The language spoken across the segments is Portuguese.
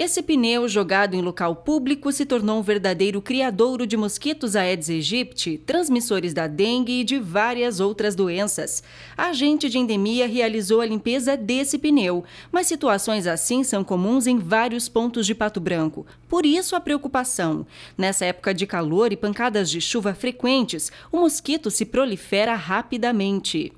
Esse pneu, jogado em local público, se tornou um verdadeiro criadouro de mosquitos Aedes aegypti, transmissores da dengue e de várias outras doenças. A agente de endemia realizou a limpeza desse pneu, mas situações assim são comuns em vários pontos de Pato Branco. Por isso a preocupação. Nessa época de calor e pancadas de chuva frequentes, o mosquito se prolifera rapidamente.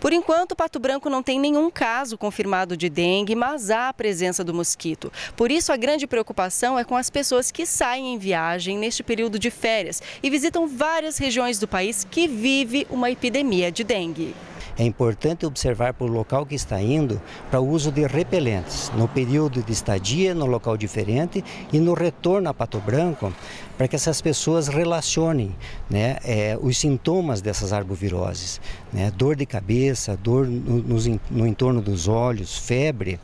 Por enquanto, Pato Branco não tem nenhum caso confirmado de dengue, mas há a presença do mosquito. Por isso, a grande preocupação é com as pessoas que saem em viagem neste período de férias e visitam várias regiões do país que vive uma epidemia de dengue. É importante observar para o local que está indo para o uso de repelentes, no período de estadia, no local diferente e no retorno a Pato Branco, para que essas pessoas relacionem né, é, os sintomas dessas arboviroses, né, dor de cabeça, dor no, no, no entorno dos olhos, febre.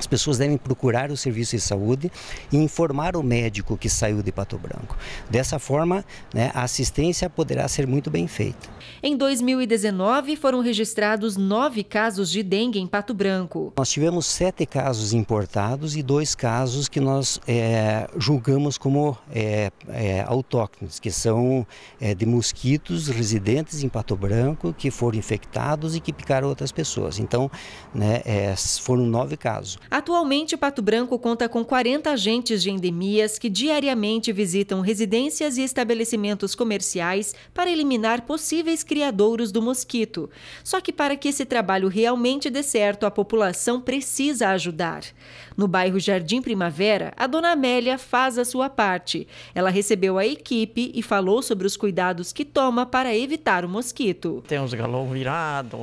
As pessoas devem procurar o serviço de saúde e informar o médico que saiu de Pato Branco. Dessa forma, né, a assistência poderá ser muito bem feita. Em 2019, foram registrados nove casos de dengue em Pato Branco. Nós tivemos sete casos importados e dois casos que nós é, julgamos como é, é, autóctones, que são de mosquitos residentes em Pato Branco que foram infectados e que picaram outras pessoas. Então, né, foram nove casos. Atualmente, Pato Branco conta com 40 agentes de endemias que diariamente visitam residências e estabelecimentos comerciais para eliminar possíveis criadouros do mosquito. Só que para que esse trabalho realmente dê certo, a população precisa ajudar. No bairro Jardim Primavera, a dona Amélia faz a sua parte. Ela recebeu a equipe e falou sobre os cuidados que toma para evitar o mosquito. Tem uns galões virados,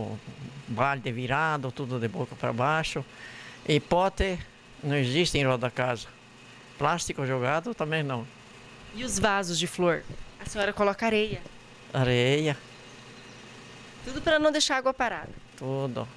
balde virado, tudo de boca para baixo. E pote não existe em roda casa. Plástico jogado também não. E os vasos de flor? A senhora coloca areia. Areia. Tudo para não deixar água parada. Tudo.